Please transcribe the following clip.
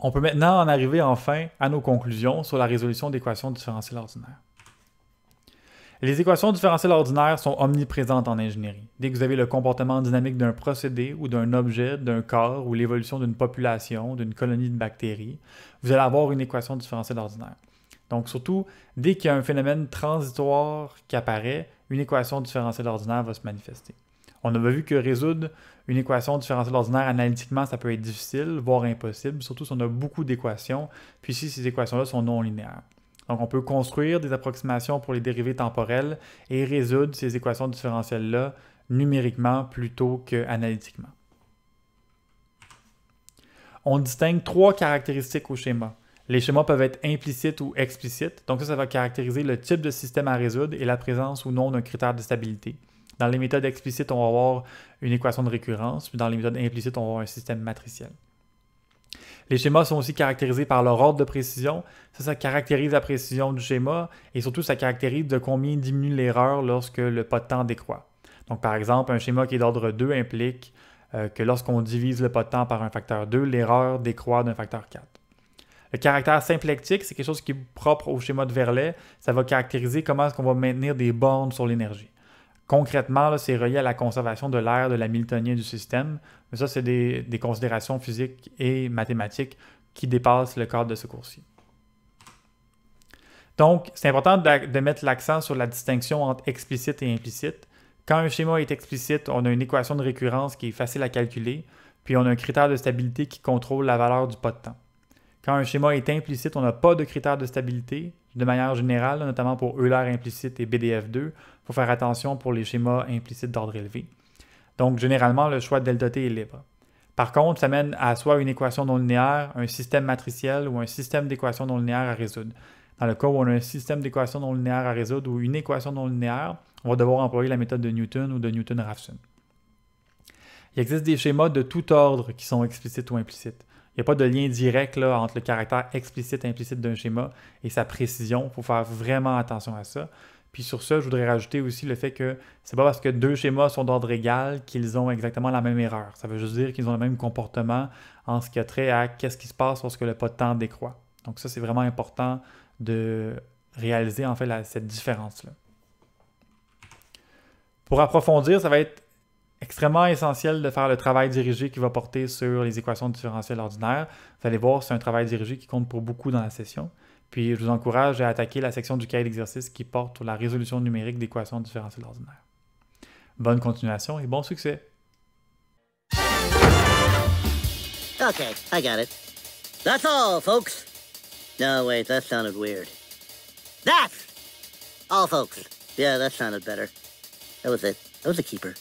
on peut maintenant en arriver enfin à nos conclusions sur la résolution d'équations différentielles ordinaires. Les équations différentielles ordinaires sont omniprésentes en ingénierie. Dès que vous avez le comportement dynamique d'un procédé ou d'un objet, d'un corps ou l'évolution d'une population, d'une colonie de bactéries, vous allez avoir une équation différentielle ordinaire. Donc surtout, dès qu'il y a un phénomène transitoire qui apparaît, une équation différentielle ordinaire va se manifester. On a vu que résoudre une équation différentielle ordinaire analytiquement, ça peut être difficile, voire impossible, surtout si on a beaucoup d'équations, puis si ces équations-là sont non linéaires. Donc, on peut construire des approximations pour les dérivées temporelles et résoudre ces équations différentielles-là numériquement plutôt qu'analytiquement. On distingue trois caractéristiques au schéma. Les schémas peuvent être implicites ou explicites, donc ça, ça va caractériser le type de système à résoudre et la présence ou non d'un critère de stabilité. Dans les méthodes explicites, on va avoir une équation de récurrence, puis dans les méthodes implicites, on va avoir un système matriciel. Les schémas sont aussi caractérisés par leur ordre de précision. Ça, ça caractérise la précision du schéma et surtout, ça caractérise de combien diminue l'erreur lorsque le pas de temps décroît. Donc, par exemple, un schéma qui est d'ordre 2 implique euh, que lorsqu'on divise le pas de temps par un facteur 2, l'erreur décroît d'un facteur 4. Le caractère symplectique, c'est quelque chose qui est propre au schéma de Verlet. Ça va caractériser comment est-ce qu'on va maintenir des bornes sur l'énergie. Concrètement, c'est relié à la conservation de l'air de la Miltonienne du système, mais ça, c'est des, considérations physiques et mathématiques qui dépassent le cadre de ce cours-ci. Donc, c'est important de mettre l'accent sur la distinction entre explicite et implicite. Quand un schéma est explicite, on a une équation de récurrence qui est facile à calculer, puis on a un critère de stabilité qui contrôle la valeur du pas de temps. Quand un schéma est implicite, on n'a pas de critères de stabilité, de manière générale, notamment pour Euler implicite et BDF2. Il faut faire attention pour les schémas implicites d'ordre élevé. Donc, généralement, le choix de delta t est libre. Par contre, ça mène à soit une équation non linéaire, un système matriciel ou un système d'équations non linéaires à résoudre. Dans le cas où on a un système d'équations non linéaires à résoudre ou une équation non linéaire, on va devoir employer la méthode de Newton ou de Newton-Raphson. Il existe des schémas de tout ordre qui sont explicites ou implicites n'y a pas de lien direct là, entre le caractère explicite implicite d'un schéma et sa précision. Il faut faire vraiment attention à ça. Puis sur ça, je voudrais rajouter aussi le fait que c'est pas parce que deux schémas sont d'ordre égal qu'ils ont exactement la même erreur. Ça veut juste dire qu'ils ont le même comportement en ce qui a trait à qu'est-ce qui se passe lorsque le pas de temps décroît. Donc ça, c'est vraiment important de réaliser en fait cette différence-là. Pour approfondir, ça va être extrêmement essentiel de faire le travail dirigé qui va porter sur les équations différentielles ordinaires. Vous allez voir, c'est un travail dirigé qui compte pour beaucoup dans la session. Puis je vous encourage à attaquer la section du cahier d'exercice qui porte sur la résolution numérique d'équations différentielles ordinaires. Bonne continuation et bon succès! Okay, folks. Yeah, that sounded better. That was it. was a keeper.